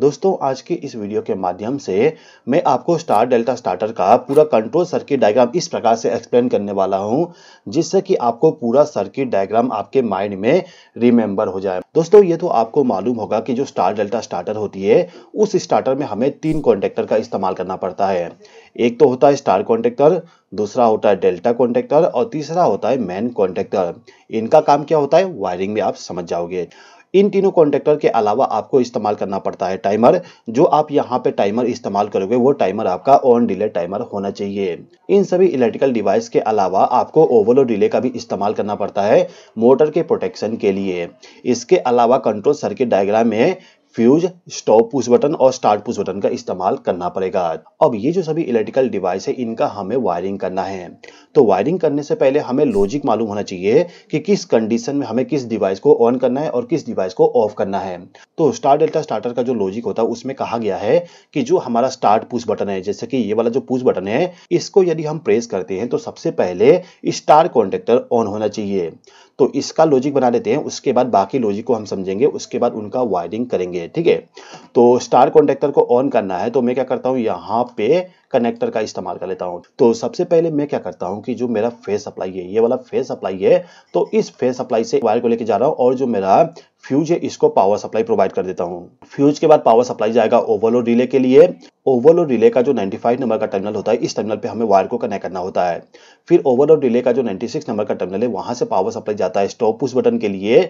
दोस्तों आज के इस वीडियो के माध्यम से मैं आपको स्टार डेल्टा स्टार्टर का पूरा कंट्रोल सर्किट डायग्राम इस प्रकार से एक्सप्लेन करने वाला हूं जिससे कि आपको पूरा सर्किट डायग्राम आपके माइंड में रिमेंबर हो जाए दोस्तों ये तो आपको मालूम होगा कि जो स्टार डेल्टा स्टार्टर होती है उस स्टार्टर में हमें तीन कॉन्टेक्टर का इस्तेमाल करना पड़ता है एक तो होता है स्टार कॉन्टेक्टर दूसरा होता है डेल्टा कॉन्टेक्टर और तीसरा होता है मैन कॉन्टेक्टर इनका काम क्या होता है वायरिंग में आप समझ जाओगे इन तीनों कॉन्ट्रेक्टर के अलावा आपको इस्तेमाल करना पड़ता है टाइमर जो आप यहाँ पे टाइमर इस्तेमाल करोगे वो टाइमर आपका ऑन डिले टाइमर होना चाहिए इन सभी इलेक्ट्रिकल डिवाइस के अलावा आपको ओवरलोड डिले का भी इस्तेमाल करना पड़ता है मोटर के प्रोटेक्शन के लिए इसके अलावा कंट्रोल सर्किट डायग्राम में फ्यूज स्टॉप पुश बटन और स्टार्ट पुश बटन का इस्तेमाल करना पड़ेगा अब ये जो सभी इलेक्ट्रिकल डिवाइस है इनका हमें वायरिंग करना है तो वायरिंग करने से पहले हमें लॉजिक मालूम होना चाहिए कि किस कंडीशन में हमें किस डिवाइस को ऑन करना है और किस डिवाइस को ऑफ करना है तो स्टार डेल्टा स्टार्टर का जो लॉजिक होता है उसमें कहा गया है कि जो हमारा स्टार्ट पुश बटन है जैसे कि ये वाला जो पुश बटन है इसको यदि हम प्रेस करते हैं तो सबसे पहले स्टार कॉन्टेक्टर ऑन होना चाहिए तो इसका लॉजिक बना लेते हैं उसके बाद बाकी लॉजिक को हम समझेंगे उसके बाद उनका वायरिंग करेंगे है ठीक है तो स्टार कॉन्टेक्टर को ऑन करना है तो मैं क्या करता हूँ यहाँ पे कनेक्टर का इस्तेमाल कर लेता हूँ तो सबसे पहले मैं क्या करता हूँ कि जो मेरा फेस अप्लाई है ये वाला फेस अप्लाई है तो इस फेस अप्लाई से वायर को लेकर जा रहा हूँ और जो मेरा फ्यूज है इसको पावर सप्लाई प्रोवाइड कर देता हूँ फ्यूज के बाद पावर सप्लाई जाएगा ओवरलोड रिले के लिए ओवल और रिले का जो 95 नंबर का टर्मिनल होता है इस टर्मिनल पे हमें वायर को कनेक्ट करना होता है फिर और रिले का जो 96 नंबर का टर्मिनल है वहां से पावर सप्लाई जाता है स्टॉप पुश बटन के लिए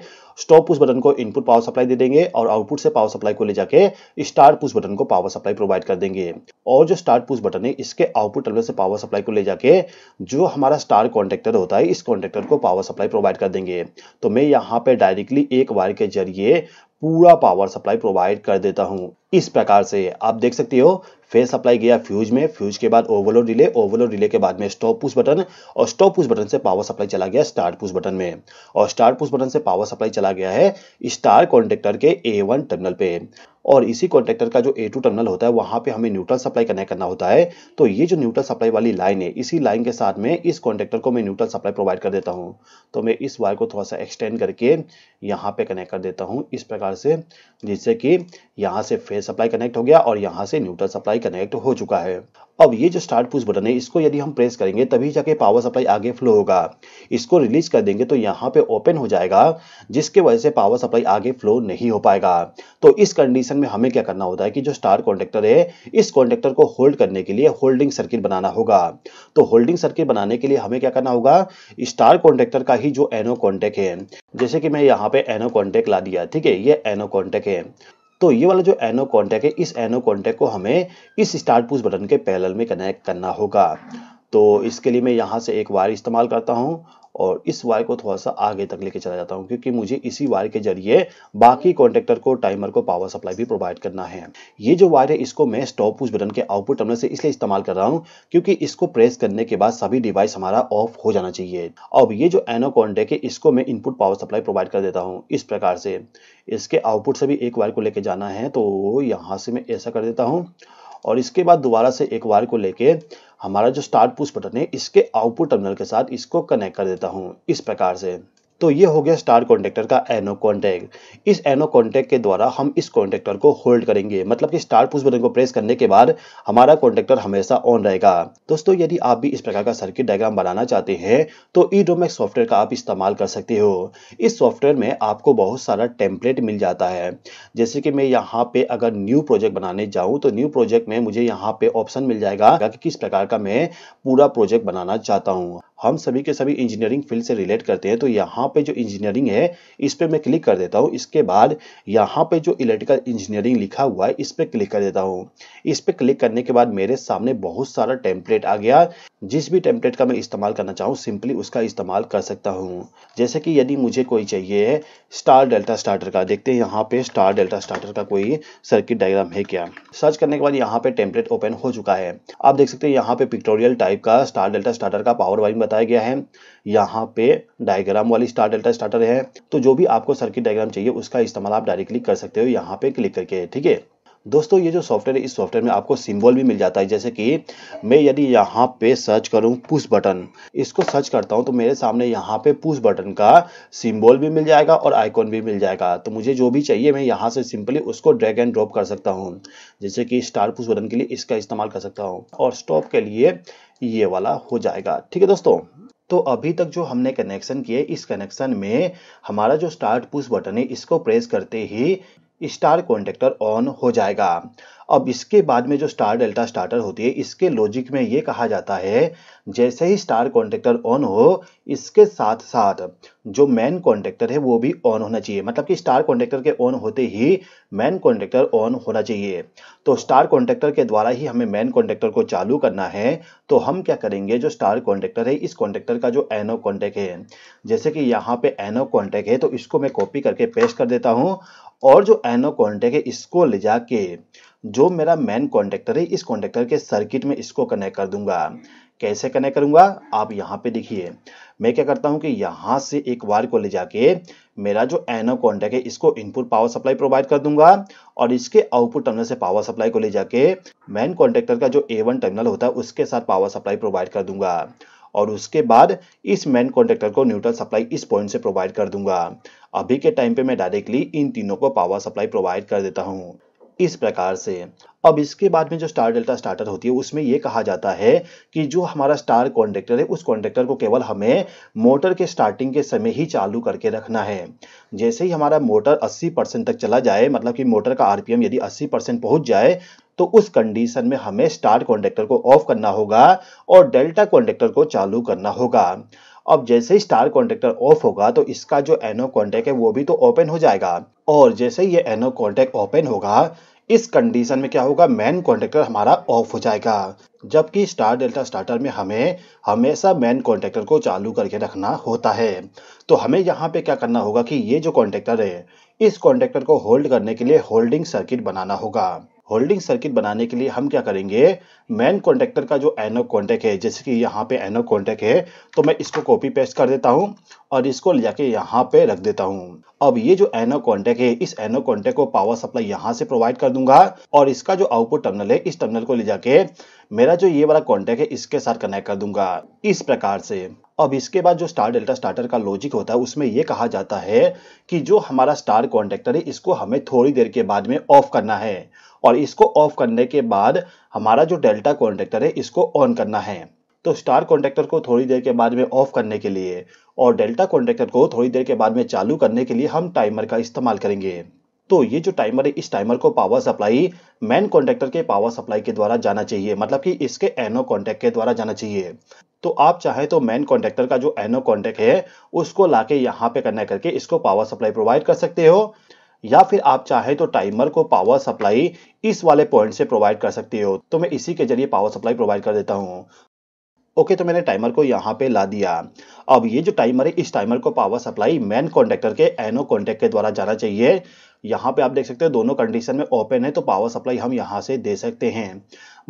स्टॉप पुश बटन को इनपुट पावर सप्लाई दे देंगे और आउटपुट से पावर सप्लाई को ले जाके स्टार्ट पुश बटन को पावर सप्लाई प्रोवाइड कर देंगे और जो स्टार्ट पुश बटन है इसके आउटपुट टर्मिनल से पावर सप्लाई को ले जाके जो हमारा स्टार कॉन्ट्रेक्टर होता है इस कॉन्ट्रेक्टर को पावर सप्लाई प्रोवाइड कर देंगे तो मैं यहाँ पे डायरेक्टली एक वायर के जरिए पूरा पावर सप्लाई प्रोवाइड कर देता हूँ इस प्रकार से आप देख सकते हो फेस अप्लाई किया फ्यूज में फ्यूज के बाद ओवरलोड रिले ओवरलोड रिले के बाद में स्टॉप पुश बटन और स्टॉप पुश बटन से पावर सप्लाई चला गया स्टार्ट पुश बटन में और स्टार्ट पुश बटन से पावर सप्लाई चला गया है स्टार कॉन्ट्रेक्टर के ए वन टर्मिनल पे और इसी कॉन्ट्रेक्टर का जो ए टू टर्मिनल होता है वहां पे हमें न्यूट्रल सप्लाई कनेक्ट करना होता है तो ये जो न्यूट्रल सप्लाई वाली लाइन है इसी लाइन के साथ में इस कॉन्ट्रेक्टर को मैं न्यूट्रल सप्लाई प्रोवाइड कर देता हूँ तो मैं इस वायर को थोड़ा सा एक्सटेंड करके यहाँ पे कनेक्ट कर देता हूँ इस प्रकार से जिससे कि यहाँ से फेस सप्लाई कनेक्ट हो गया और यहाँ से न्यूट्रल सप्लाई कनेक्ट हो चुका है अब ये जो स्टार्ट पुश बटन है इसको यदि हम प्रेस करेंगे तभी जाके पावर सप्लाई आगे फ्लो होगा इसको रिलीज कर देंगे तो यहाँ पे ओपन हो जाएगा जिसके वजह से पावर सप्लाई आगे फ्लो नहीं हो पाएगा तो इस कंडीशन में हमें क्या करना होता है कि जो स्टार कॉन्ट्रेक्टर है इस कॉन्ट्रेक्टर को होल्ड करने के लिए होल्डिंग सर्किट बनाना होगा तो होल्डिंग सर्किट बनाने के लिए हमें क्या करना होगा स्टार कॉन्ट्रेक्टर का ही जो एनो कॉन्टेक्ट है जैसे कि मैं यहाँ पे एनो कॉन्टेक्ट ला दिया ठीक है ये एनो कॉन्टेक्ट है तो ये वाला जो एनो कॉन्टैक्ट है इस एनो कॉन्टैक्ट को हमें इस स्टार्ट पुश बटन के पैरेलल में कनेक्ट करना होगा तो इसके लिए मैं यहाँ से एक वायर इस्तेमाल करता हूँ और इस वायर को थोड़ा सा आगे तक लेके चला जाता हूँ क्योंकि मुझे इसी वायर के जरिए बाकी कॉन्ट्रेक्टर को टाइमर को पावर सप्लाई भी प्रोवाइड करना है ये जो वायर है इसको मैं स्टॉप पुश बटन के आउटपुट टर्मिनल से इसलिए इस्तेमाल कर रहा हूँ क्योंकि इसको प्रेस करने के बाद सभी डिवाइस हमारा ऑफ हो जाना चाहिए अब ये जो एनो कॉन्टेक्ट है इसको मैं इनपुट पावर सप्लाई प्रोवाइड कर देता हूँ इस प्रकार से इसके आउटपुट से भी एक वायर को लेके जाना है तो यहाँ से मैं ऐसा कर देता हूँ और इसके बाद दोबारा से एक वायर को लेके हमारा जो स्टार्ट पुश बटन है इसके आउटपुट टर्मिनल के साथ इसको कनेक्ट कर देता हूँ इस प्रकार से तो ये हो गया स्टार कॉन्टेक्टर का एनो कॉन्टैक्ट इस एनो कॉन्टैक्ट के द्वारा हम इस कॉन्टेक्टर को होल्ड करेंगे मतलब कि स्टार पुश बटन को प्रेस करने के बाद हमारा कॉन्टेक्टर हमेशा ऑन रहेगा दोस्तों यदि आप भी इस प्रकार का सर्किट डायग्राम बनाना चाहते हैं तो ई सॉफ्टवेयर का आप इस्तेमाल कर सकते हो इस सॉफ्टवेयर में आपको बहुत सारा टेम्पलेट मिल जाता है जैसे कि मैं यहाँ पे अगर न्यू प्रोजेक्ट बनाने जाऊँ तो न्यू प्रोजेक्ट में मुझे यहाँ पे ऑप्शन मिल जाएगा कि किस प्रकार का मैं पूरा प्रोजेक्ट बनाना चाहता हूँ हम सभी के सभी इंजीनियरिंग फील्ड से रिलेट करते हैं तो यहाँ पे जो इंजीनियरिंग है इस पर मैं क्लिक कर देता हूँ इसके बाद यहाँ पे जो इलेक्ट्रिकल इंजीनियरिंग लिखा हुआ है इस पर क्लिक कर देता हूँ इस पर क्लिक करने के बाद मेरे सामने बहुत सारा टेम्पलेट आ गया जिस भी टेम्पलेट का मैं इस्तेमाल करना चाहूँ सिंपली उसका इस्तेमाल कर सकता हूँ जैसे कि यदि मुझे कोई चाहिए है स्टार डेल्टा स्टार्टर का देखते हैं यहाँ पे स्टार डेल्टा स्टार्टर का कोई सर्किट डायग्राम है क्या सर्च करने के बाद यहाँ पे टेम्पलेट ओपन हो चुका है आप देख सकते हैं यहाँ पे पिक्टोरियल टाइप का स्टार डेल्टा स्टार्टर का पावर वाइज बताया गया है यहाँ पे डायग्राम वाली स्टार डेल्टा स्टार्टर है तो जो भी आपको सर्किट डायग्राम चाहिए उसका इस्तेमाल आप डायरेक्टली कर सकते हो यहाँ पे क्लिक करके ठीक है दोस्तों ये जो सॉफ्टवेयर है इस सॉफ्टवेयर में आपको सिम्बॉल भी मिल जाता है जैसे कि मैं यदि यहाँ पे सर्च करूँ पुश बटन इसको सर्च करता हूँ तो मेरे सामने यहाँ पे पुश बटन का सिंबल भी मिल जाएगा और आइकॉन भी मिल जाएगा तो मुझे जो भी चाहिए मैं यहाँ से सिंपली उसको ड्रैग एंड ड्रॉप कर सकता हूँ जैसे कि स्टार पुश बटन के लिए इसका इस्तेमाल कर सकता हूँ और स्टॉप के लिए ये वाला हो जाएगा ठीक है दोस्तों तो अभी तक जो हमने कनेक्शन किए इस कनेक्शन में हमारा जो स्टार्ट पुश बटन है इसको प्रेस करते ही स्टार कॉन्टेक्टर ऑन हो जाएगा अब इसके बाद में जो स्टार डेल्टा स्टार्टर होती है इसके लॉजिक में ये कहा जाता है जैसे ही स्टार कॉन्टेक्टर ऑन हो इसके साथ साथ जो मेन कॉन्टेक्टर है वो भी ऑन होना चाहिए मतलब कि स्टार कॉन्टेक्टर के ऑन होते ही मेन कॉन्टेक्टर ऑन होना चाहिए तो स्टार कॉन्टेक्टर के द्वारा ही हमें मेन कॉन्टेक्टर को चालू करना है तो हम क्या करेंगे जो स्टार कॉन्टेक्टर है इस कॉन्टेक्टर का जो एनो कॉन्टेक्ट है जैसे कि यहाँ पे एनो कॉन्टेक्ट है तो इसको मैं कॉपी करके पेस्ट कर देता हूँ और जो एनो कॉन्टेक्ट है इसको ले जाके जो मेरा मेन कॉन्टेक्टर है इस कॉन्टेक्टर के सर्किट में इसको कनेक्ट कर दूंगा कैसे कनेक्ट करूंगा आप यहाँ पे देखिए मैं क्या करता हूँ कि यहाँ से एक वायर को ले जाके मेरा जो एनो कॉन्टेक्ट है इसको इनपुट पावर सप्लाई प्रोवाइड कर दूंगा और इसके आउटपुट टर्मिनल से पावर सप्लाई को ले जाके मेन कॉन्टेक्टर का जो ए वन टर्मिनल होता है उसके साथ पावर सप्लाई प्रोवाइड कर दूंगा और उसके बाद इस मेन कॉन्ट्रेक्टर को न्यूट्रल सप्लाई इस पॉइंट से प्रोवाइड कर दूंगा अभी के टाइम पे मैं डायरेक्टली इन तीनों को पावर सप्लाई प्रोवाइड कर देता हूँ इस प्रकार से अब इसके बाद में जो स्टार डेल्टा स्टार्टर होती है उसमें यह कहा जाता है कि जो हमारा स्टार कॉन्ट्रेक्टर है उस कॉन्ट्रेक्टर को केवल हमें मोटर के स्टार्टिंग के समय ही चालू करके रखना है जैसे ही हमारा मोटर 80 परसेंट तक चला जाए मतलब कि मोटर का आरपीएम यदि 80 परसेंट पहुंच जाए तो उस कंडीशन में हमें स्टार कॉन्डेक्टर को ऑफ करना होगा और डेल्टा कॉन्डेक्टर को चालू करना होगा अब जैसे ही स्टार कॉन्टेक्टर ऑफ होगा तो इसका जो एनो कॉन्टेक्ट है वो भी तो ओपन हो जाएगा और जैसे ही ये एनो कॉन्टेक्ट ओपन होगा इस कंडीशन में क्या होगा मेन कॉन्टेक्टर हमारा ऑफ हो जाएगा जबकि स्टार डेल्टा स्टार्टर में हमें हमेशा मेन कॉन्टेक्टर को चालू करके रखना होता है तो हमें यहाँ पे क्या करना होगा कि ये जो कॉन्टेक्टर है इस कॉन्टेक्टर को होल्ड करने के लिए होल्डिंग सर्किट बनाना होगा होल्डिंग सर्किट बनाने के लिए हम क्या करेंगे मेन कॉन्टेक्टर का जो एनो कॉन्टेक्ट है जैसे कि यहाँ पे एनो कॉन्टेक्ट है तो मैं इसको कॉपी पेस्ट कर देता हूँ और इसको ले जाके यहाँ पे रख देता हूँ अब ये जो एनो कॉन्टेक्ट है इस एनो कॉन्टेक्ट को पावर सप्लाई यहाँ से प्रोवाइड कर दूंगा और इसका जो आउटपुट टर्मिनल है इस टर्मिनल को ले जाके मेरा जो ये वाला कॉन्टेक्ट है इसके साथ कनेक्ट कर दूंगा इस प्रकार से अब इसके बाद जो स्टार डेल्टा स्टार्टर का लॉजिक होता है उसमें यह कहा जाता है कि जो हमारा स्टार कॉन्टेक्टर है इसको हमें थोड़ी देर के बाद में ऑफ करना है और इसको ऑफ करने के बाद हमारा जो डेल्टा कॉन्टेक्टर है इसको ऑन करना है तो स्टार कॉन्टेक्टर को थोड़ी देर के बाद में ऑफ करने के लिए और डेल्टा कॉन्टेक्टर को थोड़ी देर के बाद में चालू करने के लिए हम टाइमर का इस्तेमाल करेंगे तो ये जो टाइमर है इस टाइमर को पावर सप्लाई मैन कॉन्टेक्टर के पावर सप्लाई के द्वारा जाना चाहिए मतलब कि इसके एनो कॉन्टेक्ट के द्वारा जाना चाहिए तो आप चाहे तो मैन कॉन्टेक्टर का जो एनो कॉन्टेक्ट है उसको लाके यहाँ पे कनेक्ट करके इसको पावर सप्लाई प्रोवाइड कर सकते हो या फिर आप चाहे तो टाइमर को पावर सप्लाई इस वाले पॉइंट से प्रोवाइड कर सकते हो तो मैं इसी के जरिए पावर सप्लाई प्रोवाइड कर देता हूँ ओके तो मैंने टाइमर को यहाँ पे ला दिया अब ये जो टाइमर है इस टाइमर को पावर सप्लाई मेन कॉन्टेक्टर के एनो कॉन्टेक्ट के द्वारा जाना चाहिए यहाँ पे आप देख सकते हैं दोनों कंडीशन में ओपन है तो पावर सप्लाई हम यहाँ से दे सकते हैं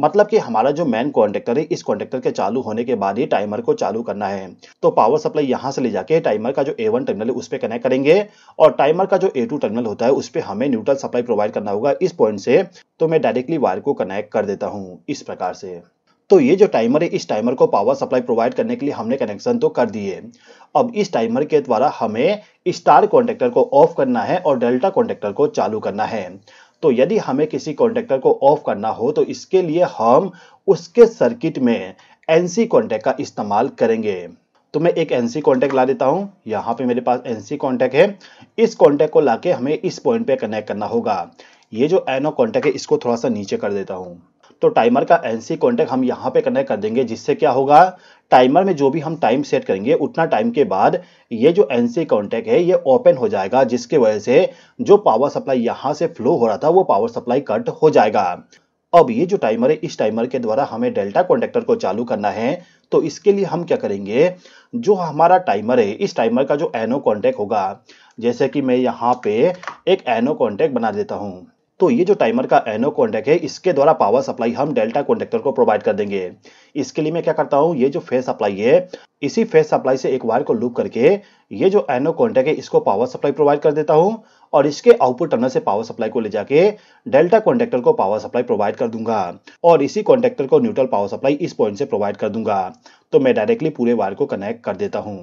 मतलब कि हमारा जो मेन कॉन्टेक्टर है इस कॉन्टेक्टर के चालू होने के बाद ही टाइमर को चालू करना है तो पावर सप्लाई यहाँ से ले जाके टाइमर का जो ए वन टर्मिनल है उस पर कनेक्ट करेंगे और टाइमर का जो ए टू टर्मिनल होता है उस पर हमें न्यूट्रल सप्लाई प्रोवाइड करना होगा इस पॉइंट से तो मैं डायरेक्टली वायर को कनेक्ट कर देता हूँ इस प्रकार से तो ये जो टाइमर है इस टाइमर को पावर सप्लाई प्रोवाइड करने के लिए हमने कनेक्शन तो कर दिए अब इस टाइमर के द्वारा हमें स्टार कॉन्टेक्टर को ऑफ करना है और डेल्टा कॉन्टेक्टर को चालू करना है तो यदि हमें किसी कॉन्टेक्टर को ऑफ करना हो तो इसके लिए हम उसके सर्किट में एनसी कॉन्टेक्ट का इस्तेमाल करेंगे तो मैं एक एनसी कॉन्टैक्ट ला देता हूं यहां पे मेरे पास एनसी कॉन्टैक्ट है इस कॉन्टैक्ट को लाके हमें इस पॉइंट पे कनेक्ट करना होगा ये जो एनो कॉन्टैक्ट है इसको थोड़ा सा नीचे कर देता हूं तो टाइमर का एन सी कॉन्टैक्ट हम यहाँ पे कनेक्ट कर देंगे जिससे क्या होगा टाइमर में जो भी हम टाइम सेट करेंगे उतना टाइम के बाद ये जो एन सी कॉन्टैक्ट है ये ओपन हो जाएगा जिसके वजह से जो पावर सप्लाई यहाँ से फ्लो हो रहा था वो पावर सप्लाई कट हो जाएगा अब ये जो टाइमर है इस टाइमर के द्वारा हमें डेल्टा कॉन्टेक्टर को चालू करना है तो इसके लिए हम क्या करेंगे जो हमारा टाइमर है इस टाइमर का जो एनो कॉन्टैक्ट होगा जैसे कि मैं यहाँ पे एक एनो कॉन्टैक्ट बना देता हूँ तो ये जो टाइमर का एनो कॉन्टैक्ट है इसके द्वारा पावर सप्लाई हम डेल्टा कॉन्टेक्टर को प्रोवाइड कर देंगे इसके लिए मैं क्या करता हूँ ये जो फेस सप्लाई है इसी फेस सप्लाई से एक वायर को लूप करके ये जो एनो कॉन्टैक्ट है इसको पावर सप्लाई प्रोवाइड कर देता हूँ और इसके आउटपुट टर्नल से पावर सप्लाई को ले जाके डेल्टा कॉन्टेक्टर को पावर सप्लाई प्रोवाइड कर दूंगा और इसी कॉन्टेक्टर को न्यूट्रल पावर सप्लाई इस पॉइंट से प्रोवाइड कर दूंगा तो मैं डायरेक्टली पूरे वायर को कनेक्ट कर देता हूँ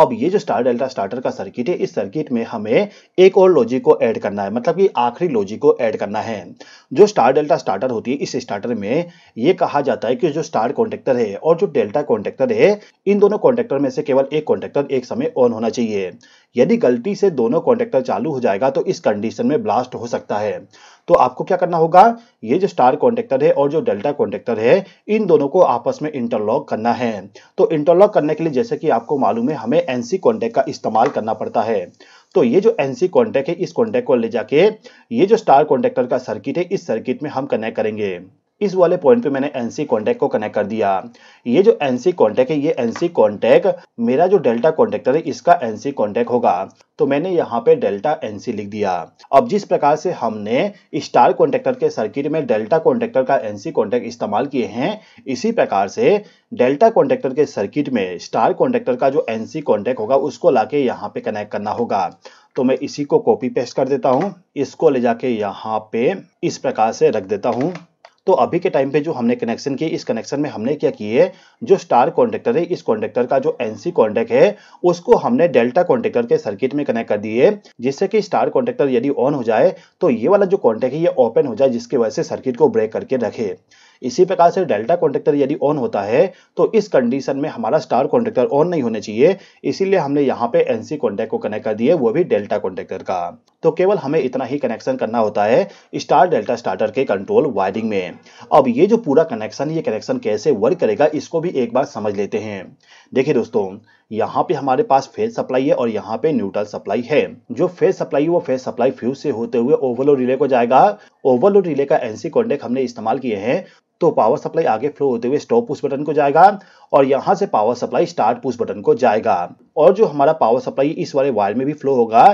अब ये जो स्टार डेल्टा स्टार्टर का सर्किट है इस सर्किट में हमें एक और लॉजिक को ऐड करना है मतलब कि आखिरी लॉजिक को ऐड करना है जो स्टार डेल्टा स्टार्टर होती है इस स्टार्टर में ये कहा जाता है कि जो स्टार कॉन्टेक्टर है और जो डेल्टा कॉन्टेक्टर है इन दोनों कॉन्टेक्टर में से केवल एक कॉन्टेक्टर एक समय ऑन होना चाहिए यदि गलती से दोनों कॉन्टेक्टर चालू हो जाएगा तो इस कंडीशन में ब्लास्ट हो सकता है तो आपको क्या करना होगा ये जो स्टार कॉन्टेक्टर है और जो डेल्टा कॉन्टेक्टर है इन दोनों को आपस में इंटरलॉक करना है तो इंटरलॉक करने के लिए जैसे कि आपको मालूम है हमें एनसी कॉन्टेक्ट का इस्तेमाल करना पड़ता है तो ये जो एनसी कॉन्टेक्ट है इस कॉन्टेक्ट को ले जाके ये जो स्टार कॉन्टेक्टर का सर्किट है इस सर्किट में हम कनेक्ट करेंगे इस वाले पॉइंट पे मैंने एनसी कॉन्टैक्ट को कनेक्ट कर दिया ये जो एनसी कॉन्टैक्ट है ये एनसी कॉन्टैक्ट मेरा जो डेल्टा कॉन्टेक्टर है इसका एनसी कॉन्टैक्ट होगा तो मैंने यहाँ पे डेल्टा एनसी लिख दिया अब जिस प्रकार से हमने स्टार कॉन्टेक्टर के सर्किट में डेल्टा कॉन्टेक्टर का एनसी कॉन्टैक्ट इस्तेमाल किए हैं इसी प्रकार से डेल्टा कॉन्टेक्टर के सर्किट में स्टार कॉन्टेक्टर का जो एनसी कॉन्टैक्ट होगा उसको लाके यहाँ पे कनेक्ट करना होगा तो मैं इसी को कॉपी पेस्ट कर देता हूँ इसको ले जाके यहाँ पे इस प्रकार से रख देता हूँ तो अभी के टाइम पे जो हमने कनेक्शन किए इस कनेक्शन में हमने क्या की है जो स्टार कॉन्टेक्टर है इस कॉन्टेक्टर का जो एनसी कॉन्टेक्ट है उसको हमने डेल्टा कॉन्टेक्टर के सर्किट में कनेक्ट कर दिए जिससे कि स्टार कॉन्टेक्टर यदि ऑन हो जाए तो ये वाला जो कॉन्टेक्ट है ये ओपन हो जाए जिसकी वजह से सर्किट को ब्रेक करके रखे इसी प्रकार से डेल्टा कॉन्ट्रेक्टर यदि ऑन होता है तो इस कंडीशन में हमारा स्टार कॉन्ट्रेक्टर ऑन नहीं होने चाहिए इसीलिए हमने यहाँ पे एनसी कॉन्टेक्ट को कनेक्ट कर दिया वो भी डेल्टा कॉन्ट्रेक्टर का तो केवल हमें इतना ही कनेक्शन करना होता है स्टार डेल्टा स्टार्टर के कंट्रोल वायरिंग में अब ये जो पूरा कनेक्शन ये कनेक्शन कैसे वर्क करेगा इसको भी एक बार समझ लेते हैं देखिए दोस्तों यहाँ पे हमारे पास फेज सप्लाई है और यहाँ पे न्यूट्रल सप्लाई है जो फेज सप्लाई वो फेज सप्लाई फ्यूज से होते हुए ओवरलोड रिले को जाएगा ओवरलोड रिले का एनसी कॉन्टेक्ट हमने इस्तेमाल किए हैं तो पावर सप्लाई आगे फ्लो होते हुए स्टॉप पुश बटन को जाएगा और यहाँ से power supply start push button को जाएगा और जो हमारा पावर सप्लाई इस वाले वायर में भी फ्लो होगा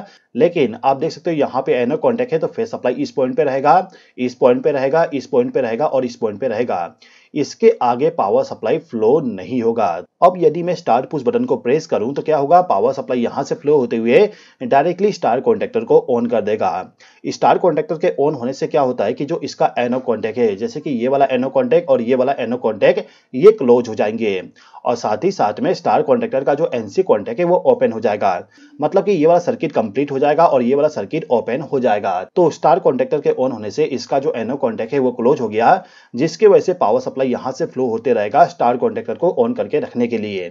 लेकिन आप देख सकते हो यहाँ पे एनो कॉन्टेक्ट है तो फेस सप्लाई इस पॉइंट पे रहेगा इस पॉइंट पे रहेगा इस पॉइंट पे रहेगा और इस पॉइंट पे रहेगा इसके आगे पावर सप्लाई फ्लो नहीं होगा अब यदि मैं स्टार्ट पुश बटन को प्रेस करूं तो क्या होगा पावर सप्लाई यहां से फ्लो होते हुए डायरेक्टली स्टार कॉन्टेक्टर को ऑन कर देगा स्टार कॉन्टेक्टर के ऑन होने से क्या होता है कि जो इसका एनो कॉन्टेक्ट है जैसे कि ये वाला एनो कॉन्टेक्ट और ये वाला एनो कॉन्टेक्ट ये क्लोज हो जाएंगे और साथ ही साथ में स्टार कॉन्टेक्टर का जो एनसी कॉन्टेक्ट है वो ओपन हो जाएगा मतलब कि ये वाला सर्किट कंप्लीट हो जाएगा और ये वाला सर्किट ओपन हो जाएगा तो स्टार कॉन्टेक्टर के ऑन होने से इसका जो एनओ कॉन्टेक्ट है वो क्लोज हो गया जिसकी वजह से पावर सप्लाई यहाँ से फ्लो होते रहेगा स्टार कॉन्टेक्टर को ऑन करके रखने के लिए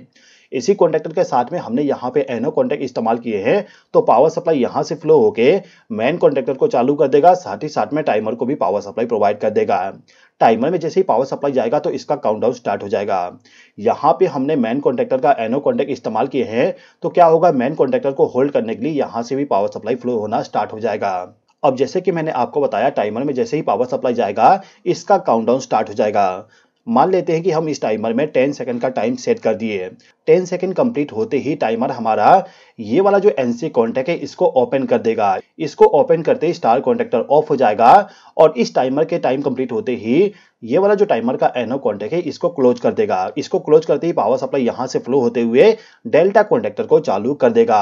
इसी कॉन्टेक्टर के साथ में हमने यहाँ पे एनो कॉन्टेक्ट इस्तेमाल किए हैं तो पावर सप्लाई यहाँ से फ्लो होके मेन कॉन्टेक्टर को चालू कर देगा साथ ही साथ में टाइमर को भी पावर सप्लाई प्रोवाइड कर देगा टाइमर में जैसे ही पावर सप्लाई जाएगा तो इसका काउंट स्टार्ट हो जाएगा यहाँ पे हमने मेन कॉन्टेक्टर का एनो कॉन्टेक्ट इस्तेमाल किए हैं तो क्या होगा मेन कॉन्टेक्टर को होल्ड करने के लिए यहाँ से भी पावर सप्लाई फ्लो होना स्टार्ट हो जाएगा अब जैसे कि मैंने आपको बताया टाइमर में जैसे ही पावर सप्लाई जाएगा इसका काउंटडाउन स्टार्ट हो जाएगा मान लेते हैं कि हम इस टाइमर में टेन सेकंड का टाइम सेट कर दिए टेन सेकेंड सेकंड कंप्लीट होते ही टाइमर हमारा ये वाला जो एनसी कॉन्टैक्ट है इसको ओपन कर देगा इसको ओपन करते ही स्टार कॉन्टेक्टर ऑफ हो जाएगा और इस टाइमर के टाइम कंप्लीट होते ही ये वाला जो टाइमर का एनो कॉन्टेक्ट है इसको क्लोज कर देगा इसको क्लोज करते ही पावर सप्लाई यहाँ से फ्लो होते हुए डेल्टा कॉन्टेक्टर को चालू कर देगा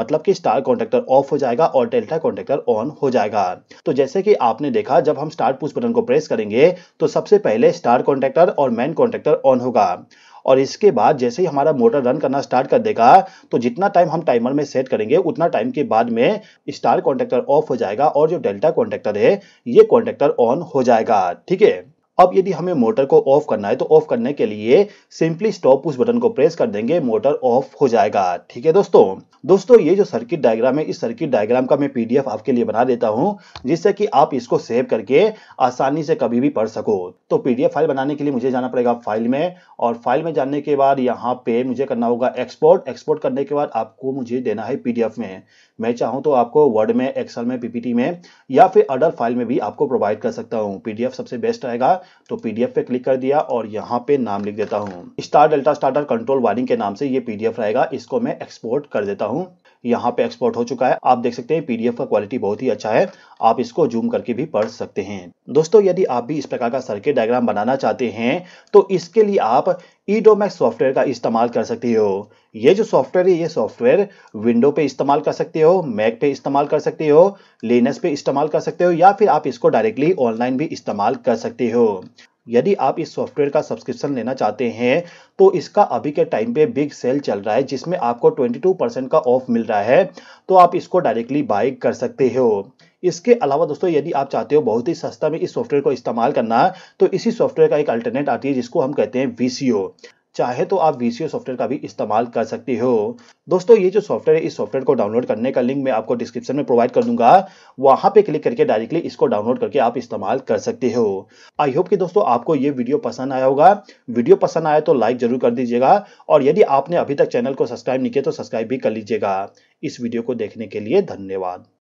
मतलब कि स्टार कॉन्टेक्टर ऑफ हो जाएगा और डेल्टा कॉन्टेक्टर ऑन हो जाएगा तो जैसे कि आपने देखा जब हम स्टार पुश बटन को प्रेस करेंगे तो सबसे पहले स्टार कॉन्टेक्टर और मैन कॉन्टेक्टर ऑन होगा और इसके बाद जैसे ही हमारा मोटर रन करना स्टार्ट कर देगा तो जितना टाइम हम टाइमर में सेट करेंगे उतना टाइम के बाद में स्टार कॉन्टेक्टर ऑफ हो जाएगा और जो डेल्टा कॉन्टेक्टर है ये कॉन्टेक्टर ऑन हो जाएगा ठीक है अब यदि हमें मोटर को ऑफ करना है तो ऑफ करने के लिए सिंपली स्टॉप उस बटन को प्रेस कर देंगे मोटर ऑफ हो जाएगा ठीक है दोस्तों दोस्तों ये जो सर्किट डायग्राम है इस सर्किट डायग्राम का मैं पीडीएफ आपके लिए बना देता हूं जिससे कि आप इसको सेव करके आसानी से कभी भी पढ़ सको तो पीडीएफ फाइल बनाने के लिए मुझे जाना पड़ेगा फाइल में और फाइल में जाने के बाद यहाँ पे मुझे करना होगा एक्सपोर्ट एक्सपोर्ट करने के बाद आपको मुझे देना है पीडीएफ में मैं चाहूँ तो आपको वर्ड में एक्सल में पीपीटी में या फिर अदर फाइल में भी आपको प्रोवाइड कर सकता हूँ पीडीएफ सबसे बेस्ट रहेगा तो पीडीएफ पे क्लिक कर दिया और यहाँ पे नाम लिख देता हूँ star delta starter control wiring के नाम से ये पीडीएफ रहेगा इसको मैं एक्सपोर्ट कर देता हूँ यहाँ पे एक्सपोर्ट हो चुका है आप देख सकते हैं पीडीएफ का क्वालिटी बहुत ही अच्छा है आप इसको जूम करके भी पढ़ सकते हैं दोस्तों यदि आप भी इस प्रकार का सर्किट डायग्राम बनाना चाहते हैं तो इसके लिए आप ईडोमैक्स सॉफ्टवेयर का इस्तेमाल कर सकते हो ये जो सॉफ्टवेयर है ये सॉफ्टवेयर विंडो पे इस्तेमाल कर सकते हो मैक पे इस्तेमाल कर सकते हो लेनस पे इस्तेमाल कर सकते हो या फिर आप इसको डायरेक्टली ऑनलाइन भी इस्तेमाल कर सकते हो यदि आप इस सॉफ्टवेयर का सब्सक्रिप्शन लेना चाहते हैं तो इसका अभी के टाइम पे बिग सेल चल रहा है जिसमें आपको 22 परसेंट का ऑफ मिल रहा है तो आप इसको डायरेक्टली बाय कर सकते हो इसके अलावा दोस्तों यदि आप चाहते हो बहुत ही सस्ता में इस सॉफ्टवेयर को इस्तेमाल करना तो इसी सॉफ्टवेयर का एक अल्टरनेट आती है जिसको हम कहते हैं वीसीओ चाहे तो आप वीसीओ सॉफ्टवेयर का भी इस्तेमाल कर सकते हो दोस्तों ये जो सॉफ्टवेयर है इस सॉफ्टवेयर को डाउनलोड करने का लिंक मैं आपको डिस्क्रिप्शन में प्रोवाइड कर दूंगा वहां पे क्लिक करके डायरेक्टली इसको डाउनलोड करके आप इस्तेमाल कर सकते हो आई होप कि दोस्तों आपको ये वीडियो पसंद आया होगा वीडियो पसंद आया तो लाइक जरूर कर दीजिएगा और यदि आपने अभी तक चैनल को सब्सक्राइब नहीं किया तो सब्सक्राइब भी कर लीजिएगा इस वीडियो को देखने के लिए धन्यवाद